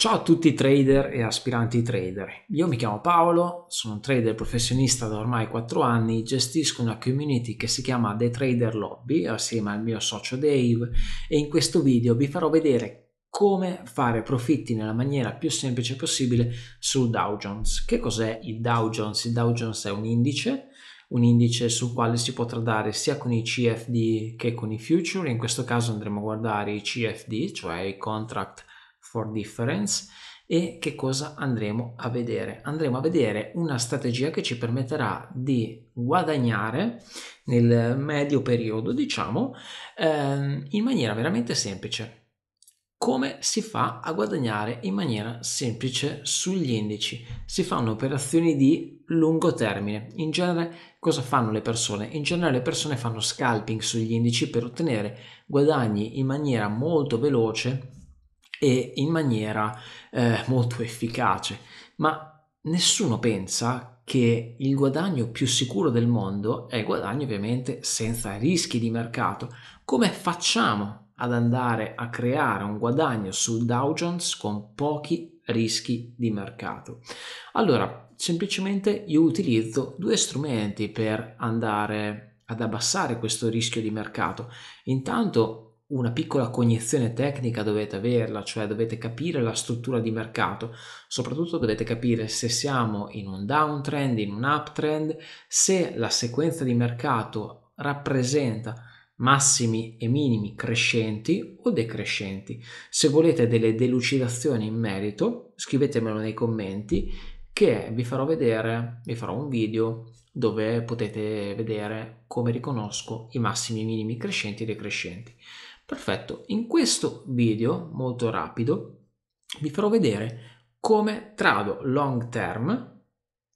Ciao a tutti trader e aspiranti trader, io mi chiamo Paolo, sono un trader professionista da ormai 4 anni, gestisco una community che si chiama The Trader Lobby assieme al mio socio Dave e in questo video vi farò vedere come fare profitti nella maniera più semplice possibile sul Dow Jones. Che cos'è il Dow Jones? Il Dow Jones è un indice un indice sul quale si può tradare sia con i CFD che con i future, in questo caso andremo a guardare i CFD, cioè i contract for Difference e che cosa andremo a vedere? Andremo a vedere una strategia che ci permetterà di guadagnare nel medio periodo, diciamo, ehm, in maniera veramente semplice. Come si fa a guadagnare in maniera semplice sugli indici? Si fanno operazioni di lungo termine. In genere cosa fanno le persone? In genere le persone fanno scalping sugli indici per ottenere guadagni in maniera molto veloce e in maniera eh, molto efficace, ma nessuno pensa che il guadagno più sicuro del mondo è il guadagno ovviamente senza rischi di mercato. Come facciamo ad andare a creare un guadagno sul Dow Jones con pochi rischi di mercato? Allora, semplicemente io utilizzo due strumenti per andare ad abbassare questo rischio di mercato. Intanto una piccola cognizione tecnica dovete averla, cioè dovete capire la struttura di mercato, soprattutto dovete capire se siamo in un downtrend, in un uptrend, se la sequenza di mercato rappresenta massimi e minimi crescenti o decrescenti. Se volete delle delucidazioni in merito, scrivetemelo nei commenti che vi farò vedere, vi farò un video dove potete vedere come riconosco i massimi e minimi crescenti e decrescenti. Perfetto, in questo video molto rapido vi farò vedere come trado long term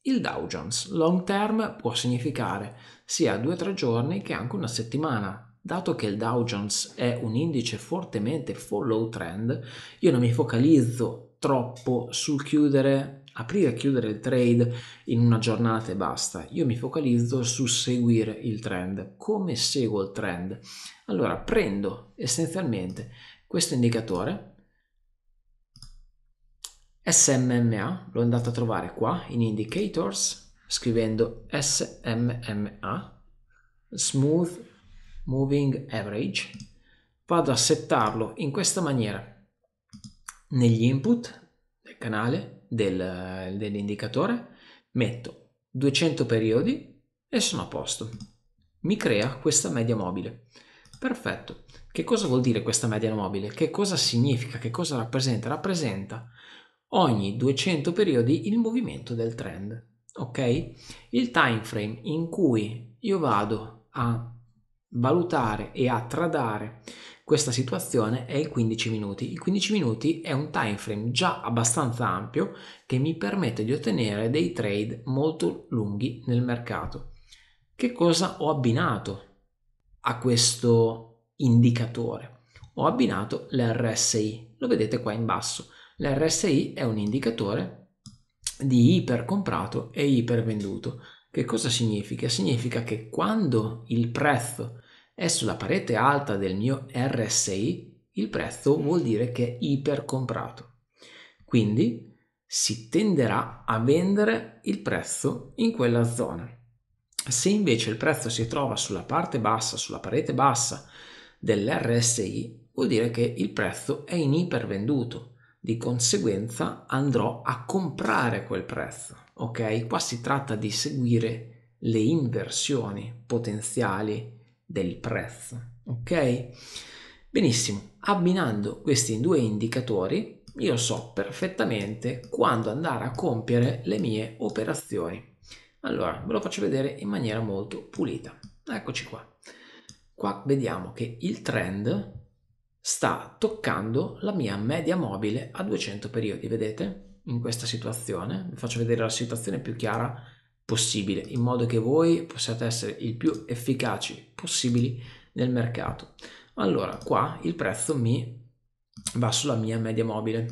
il Dow Jones. Long term può significare sia 2-3 giorni che anche una settimana. Dato che il Dow Jones è un indice fortemente follow trend, io non mi focalizzo troppo sul chiudere, aprire e chiudere il trade in una giornata e basta. Io mi focalizzo su seguire il trend. Come seguo il trend? Allora prendo essenzialmente questo indicatore SMMA, l'ho andato a trovare qua in indicators scrivendo SMMA smooth moving average vado a settarlo in questa maniera negli input del canale, del, dell'indicatore, metto 200 periodi e sono a posto. Mi crea questa media mobile. Perfetto. Che cosa vuol dire questa media mobile? Che cosa significa? Che cosa rappresenta? Rappresenta ogni 200 periodi il movimento del trend. Ok? Il time frame in cui io vado a valutare e a tradare questa situazione è i 15 minuti. I 15 minuti è un time frame già abbastanza ampio che mi permette di ottenere dei trade molto lunghi nel mercato. Che cosa ho abbinato a questo indicatore? Ho abbinato l'RSI, lo vedete qua in basso. L'RSI è un indicatore di ipercomprato e ipervenduto. Che cosa significa? Significa che quando il prezzo è sulla parete alta del mio RSI, il prezzo vuol dire che è ipercomprato. Quindi si tenderà a vendere il prezzo in quella zona. Se invece il prezzo si trova sulla parte bassa, sulla parete bassa dell'RSI, vuol dire che il prezzo è in ipervenduto, di conseguenza andrò a comprare quel prezzo. Ok, qua si tratta di seguire le inversioni potenziali del prezzo. Ok? Benissimo, abbinando questi due indicatori io so perfettamente quando andare a compiere le mie operazioni. Allora, ve lo faccio vedere in maniera molto pulita. Eccoci qua. Qua vediamo che il trend sta toccando la mia media mobile a 200 periodi, vedete? In questa situazione, vi faccio vedere la situazione più chiara possibile, in modo che voi possiate essere il più efficaci possibili nel mercato. Allora, qua il prezzo mi va sulla mia media mobile.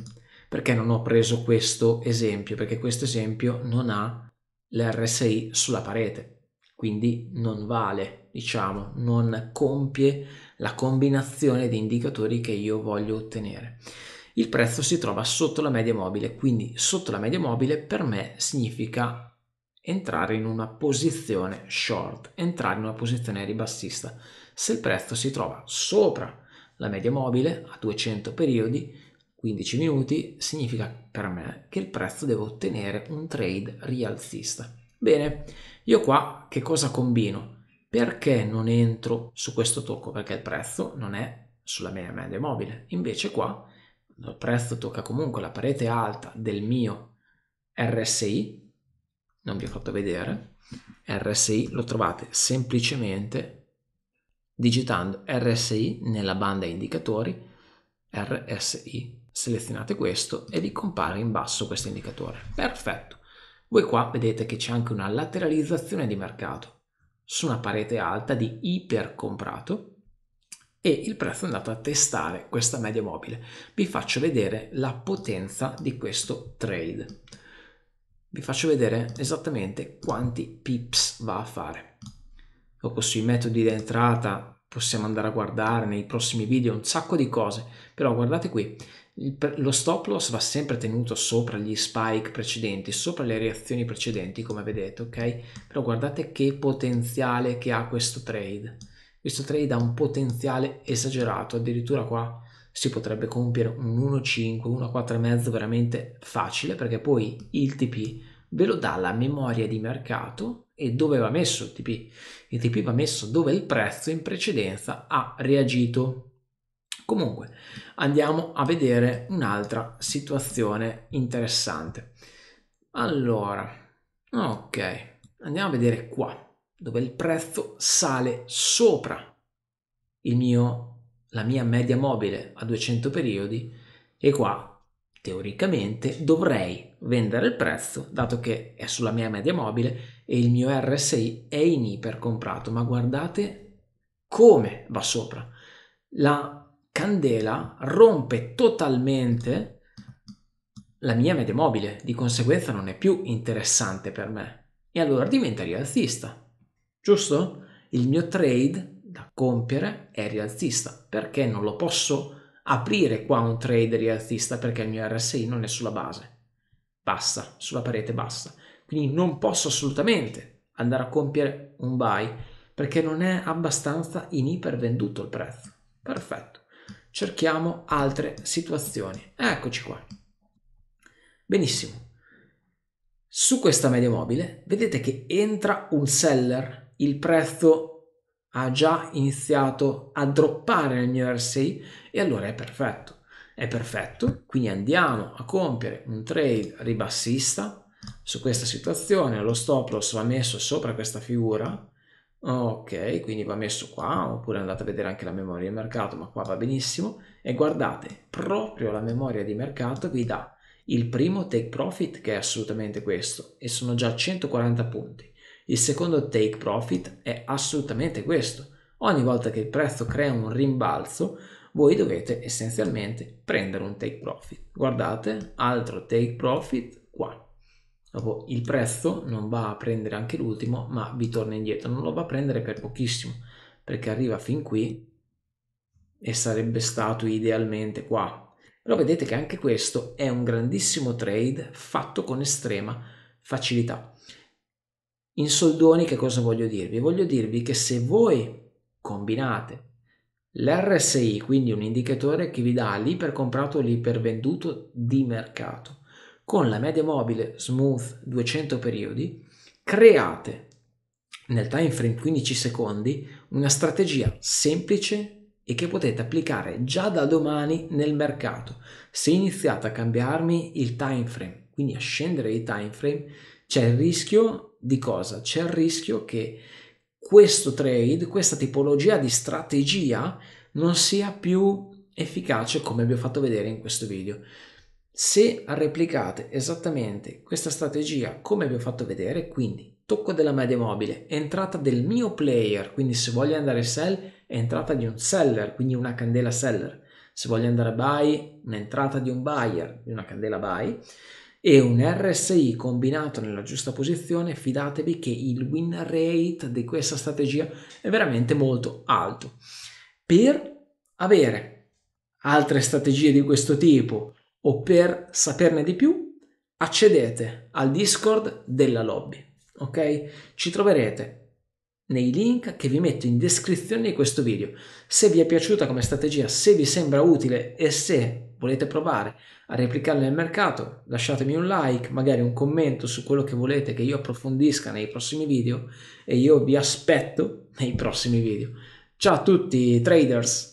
Perché non ho preso questo esempio? Perché questo esempio non ha l'RSI sulla parete, quindi non vale, diciamo, non compie la combinazione di indicatori che io voglio ottenere. Il prezzo si trova sotto la media mobile, quindi sotto la media mobile per me significa entrare in una posizione short, entrare in una posizione ribassista. Se il prezzo si trova sopra la media mobile a 200 periodi, 15 minuti, significa per me che il prezzo deve ottenere un trade rialzista. Bene, io qua che cosa combino? Perché non entro su questo tocco? Perché il prezzo non è sulla mia media mobile. Invece qua il prezzo tocca comunque la parete alta del mio RSI, non vi ho fatto vedere, RSI lo trovate semplicemente digitando RSI nella banda indicatori, RSI. Selezionate questo e vi compare in basso questo indicatore. Perfetto. Voi qua vedete che c'è anche una lateralizzazione di mercato su una parete alta di ipercomprato e il prezzo è andato a testare questa media mobile. Vi faccio vedere la potenza di questo trade vi faccio vedere esattamente quanti pips va a fare. Dopo sui metodi di entrata possiamo andare a guardare nei prossimi video un sacco di cose, però guardate qui, lo stop loss va sempre tenuto sopra gli spike precedenti, sopra le reazioni precedenti come vedete, ok? Però guardate che potenziale che ha questo trade. Questo trade ha un potenziale esagerato, addirittura qua si potrebbe compiere un 1,5, 1,4,5 veramente facile perché poi il TP ve lo dà la memoria di mercato e dove va messo il TP. Il TP va messo dove il prezzo in precedenza ha reagito. Comunque andiamo a vedere un'altra situazione interessante. Allora, ok, andiamo a vedere qua dove il prezzo sale sopra il mio la mia media mobile a 200 periodi e qua teoricamente dovrei vendere il prezzo dato che è sulla mia media mobile e il mio RSI è in ipercomprato ma guardate come va sopra la candela rompe totalmente la mia media mobile di conseguenza non è più interessante per me e allora diventa rialzista giusto? il mio trade da compiere è rialzista. Perché non lo posso aprire qua un trade rialzista? Perché il mio RSI non è sulla base bassa, sulla parete bassa. Quindi non posso assolutamente andare a compiere un buy perché non è abbastanza in ipervenduto il prezzo. Perfetto. Cerchiamo altre situazioni. Eccoci qua. Benissimo. Su questa media mobile vedete che entra un seller, il prezzo ha già iniziato a droppare nel mio RSI e allora è perfetto. È perfetto, quindi andiamo a compiere un trade ribassista su questa situazione, lo stop loss va messo sopra questa figura, ok, quindi va messo qua, oppure andate a vedere anche la memoria di mercato, ma qua va benissimo, e guardate, proprio la memoria di mercato vi dà il primo take profit che è assolutamente questo, e sono già 140 punti il secondo take profit è assolutamente questo. Ogni volta che il prezzo crea un rimbalzo, voi dovete essenzialmente prendere un take profit. Guardate, altro take profit qua. Dopo il prezzo non va a prendere anche l'ultimo, ma vi torna indietro. Non lo va a prendere per pochissimo, perché arriva fin qui e sarebbe stato idealmente qua. Però vedete che anche questo è un grandissimo trade fatto con estrema facilità. In soldoni che cosa voglio dirvi? Voglio dirvi che se voi combinate l'RSI, quindi un indicatore che vi dà l'ipercomprato o l'ipervenduto di mercato, con la media mobile smooth 200 periodi, create nel time frame 15 secondi una strategia semplice e che potete applicare già da domani nel mercato. Se iniziate a cambiarmi il time frame, quindi a scendere i time frame, c'è il rischio di cosa? C'è il rischio che questo trade, questa tipologia di strategia non sia più efficace come vi ho fatto vedere in questo video. Se replicate esattamente questa strategia come vi ho fatto vedere, quindi tocco della media mobile, entrata del mio player, quindi se voglio andare sell, entrata di un seller, quindi una candela seller, se voglio andare buy, un'entrata di un buyer, di una candela buy, e un RSI combinato nella giusta posizione, fidatevi che il win rate di questa strategia è veramente molto alto. Per avere altre strategie di questo tipo o per saperne di più, accedete al Discord della lobby, ok? Ci troverete nei link che vi metto in descrizione di questo video. Se vi è piaciuta come strategia, se vi sembra utile e se volete provare a replicarla nel mercato, lasciatemi un like, magari un commento su quello che volete che io approfondisca nei prossimi video e io vi aspetto nei prossimi video. Ciao a tutti traders!